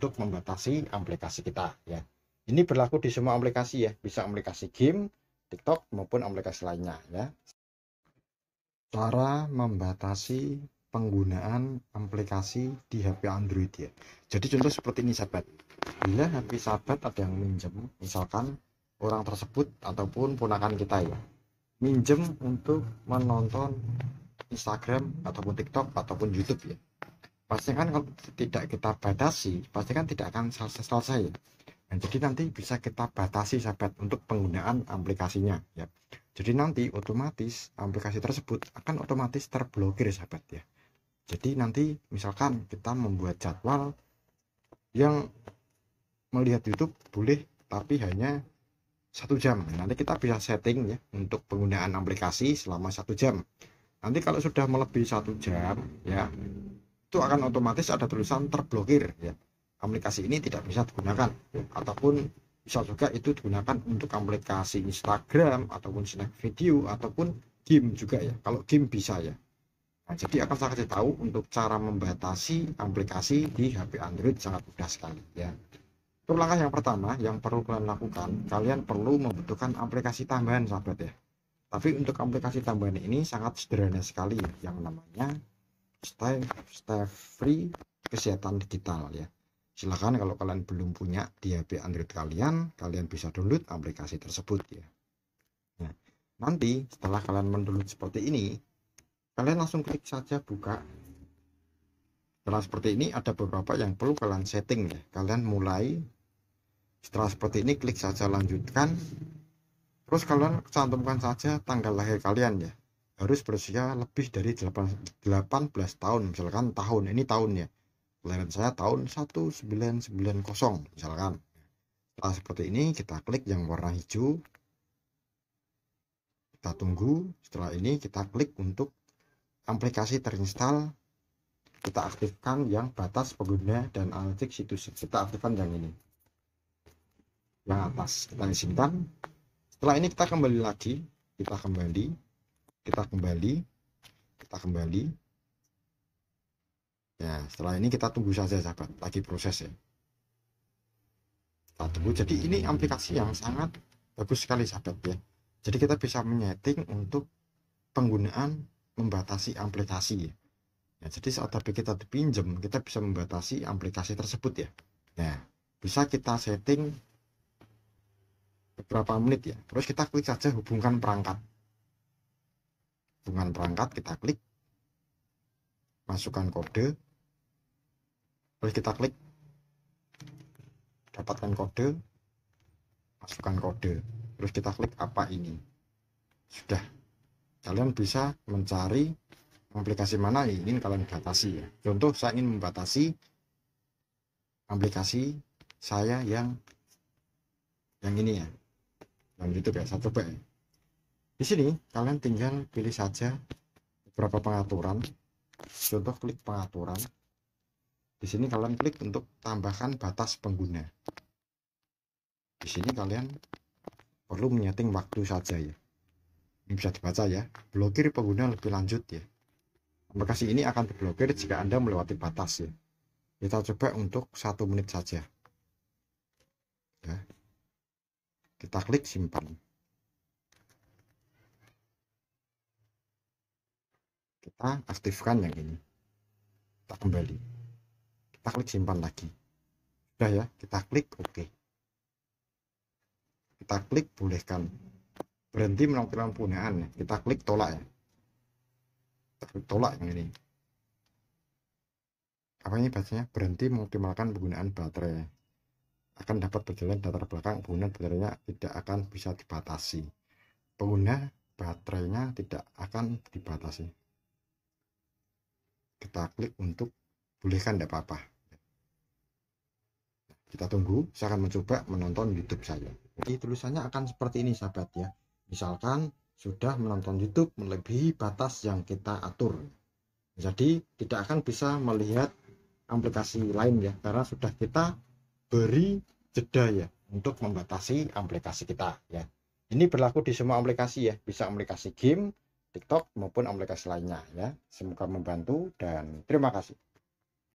untuk membatasi aplikasi kita ya. Ini berlaku di semua aplikasi ya, bisa aplikasi game, TikTok maupun aplikasi lainnya ya. Cara membatasi penggunaan aplikasi di HP Android ya. Jadi contoh seperti ini sahabat. Bila HP sahabat ada yang minjem, misalkan orang tersebut ataupun ponakan kita ya, minjem untuk menonton Instagram ataupun TikTok ataupun YouTube ya pasti kan kalau tidak kita batasi pasti kan tidak akan selesai, selesai ya. nah, jadi nanti bisa kita batasi sahabat untuk penggunaan aplikasinya ya jadi nanti otomatis aplikasi tersebut akan otomatis terblokir sahabat ya jadi nanti misalkan kita membuat jadwal yang melihat YouTube boleh tapi hanya satu jam nah, nanti kita bisa setting ya untuk penggunaan aplikasi selama satu jam nanti kalau sudah melebihi satu jam ya itu akan otomatis ada tulisan terblokir ya aplikasi ini tidak bisa digunakan ya. ataupun bisa juga itu digunakan untuk aplikasi Instagram ataupun snack video ataupun game juga ya kalau game bisa ya nah, jadi akan saya kasih tahu untuk cara membatasi aplikasi di HP Android sangat mudah sekali ya untuk langkah yang pertama yang perlu kalian lakukan kalian perlu membutuhkan aplikasi tambahan sahabat ya tapi untuk aplikasi tambahan ini sangat sederhana sekali yang namanya stay stay free kesehatan digital ya silahkan kalau kalian belum punya di HP Android kalian kalian bisa download aplikasi tersebut ya nah, nanti setelah kalian mendownload seperti ini kalian langsung klik saja buka setelah seperti ini ada beberapa yang perlu kalian setting ya kalian mulai setelah seperti ini klik saja lanjutkan terus kalian cantumkan saja tanggal lahir kalian ya harus berusia lebih dari 18 tahun misalkan tahun ini tahun ya kelahiran saya tahun 1990 misalkan setelah seperti ini kita klik yang warna hijau kita tunggu setelah ini kita klik untuk aplikasi terinstall kita aktifkan yang batas pengguna dan analitik situs kita aktifkan yang ini yang atas kita izinkan setelah ini kita kembali lagi kita kembali kita kembali kita kembali ya setelah ini kita tunggu saja sahabat lagi proses ya kita tunggu jadi ini aplikasi yang sangat bagus sekali sahabat ya jadi kita bisa menyeting untuk penggunaan membatasi aplikasi ya. ya jadi saat HP kita dipinjam kita bisa membatasi aplikasi tersebut ya nah bisa kita setting beberapa menit ya terus kita klik saja hubungkan perangkat hubungan perangkat kita klik masukkan kode terus kita klik dapatkan kode masukkan kode terus kita klik apa ini sudah kalian bisa mencari aplikasi mana yang ingin kalian batasi ya contoh saya ingin membatasi aplikasi saya yang yang ini ya yang YouTube ya satu coba ya di sini kalian tinggal pilih saja beberapa pengaturan contoh klik pengaturan di sini kalian klik untuk tambahkan batas pengguna di sini kalian perlu menyeting waktu saja ya ini bisa dibaca ya blokir pengguna lebih lanjut ya aplikasi ini akan diblokir jika anda melewati batas ya kita coba untuk satu menit saja ya kita klik simpan kita aktifkan yang ini kita kembali kita klik simpan lagi sudah ya kita klik oke OK. kita klik bolehkan berhenti melakukan penggunaan kita klik tolak ya kita klik tolak yang ini apa ini bahasanya berhenti mengoptimalkan penggunaan baterai akan dapat berjalan di belakang penggunaan baterainya tidak akan bisa dibatasi pengguna baterainya tidak akan dibatasi kita klik untuk bolehkan tidak apa-apa kita tunggu saya akan mencoba menonton YouTube saya jadi tulisannya akan seperti ini sahabat ya misalkan sudah menonton YouTube melebihi batas yang kita atur jadi tidak akan bisa melihat aplikasi lain ya karena sudah kita beri jeda ya untuk membatasi aplikasi kita ya ini berlaku di semua aplikasi ya bisa aplikasi game TikTok maupun aplikasi lainnya ya. Semoga membantu dan terima kasih.